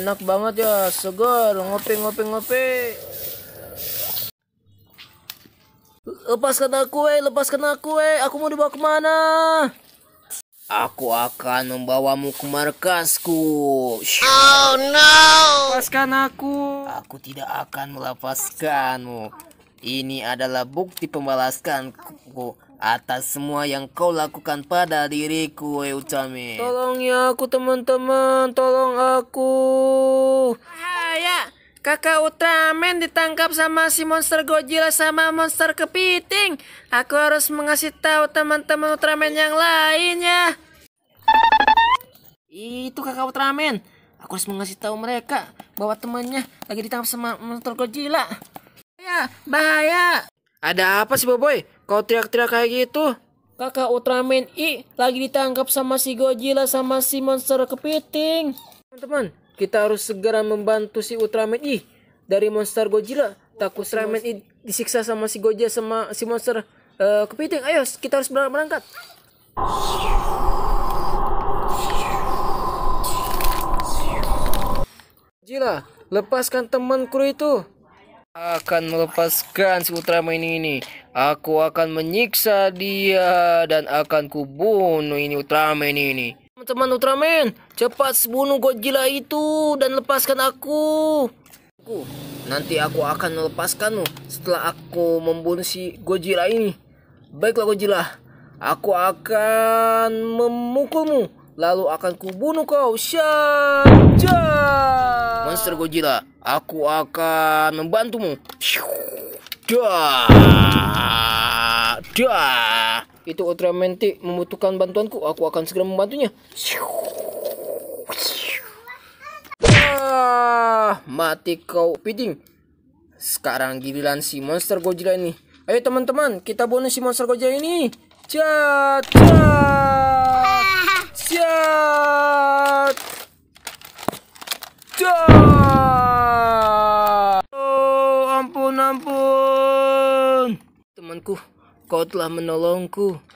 enak banget ya segar ngopi ngopi ngopi lepaskan aku eh lepaskan aku eh aku mau dibawa kemana Aku akan membawamu ke markasku. Oh no! Lepaskan aku. Aku tidak akan melepaskanmu. Ini adalah bukti pembalaskanku atas semua yang kau lakukan pada diriku, Eucami. Tolong ya aku teman-teman, tolong aku. Ah, ya, kakak Ultraman ditangkap sama si monster Godzilla sama monster kepiting. Aku harus mengasih tahu teman-teman Ultraman yang lainnya. Itu kakak Ultraman. Aku harus mengasih tahu mereka bahwa temannya lagi ditangkap sama monster Godzilla. Bahaya, bahaya. Ada apa sih Boboy? Kau teriak-teriak kayak gitu? Kakak Ultraman I lagi ditangkap sama si Godzilla sama si monster kepiting. Teman-teman, kita harus segera membantu si Ultraman I dari monster Godzilla. Takut si Ultraman I disiksa sama si Godzilla sama si monster uh, kepiting. Ayo, kita harus berangkat. Godzilla, lepaskan temanku itu akan melepaskan si Ultraman ini. Aku akan menyiksa dia dan akan kubunuh ini Ultraman ini. Teman-teman Ultraman, cepat bunuh Godzilla itu dan lepaskan aku. Aku, nanti aku akan melepaskanmu setelah aku membunuh si Godzilla ini. Baiklah Godzilla, aku akan memukulmu lalu akan kubunuh kau. Shaja. Monster Godzilla, aku akan membantumu. Dah. Dah. Itu Ultraman T membutuhkan bantuanku. Aku akan segera membantunya. Ah, mati kau, Piding. Sekarang giliran si Monster Godzilla ini. Ayo teman-teman, kita bunuh si Monster Godzilla ini. Jatuh. Dah! Oh, ampun, ampun. Temanku, kau telah menolongku.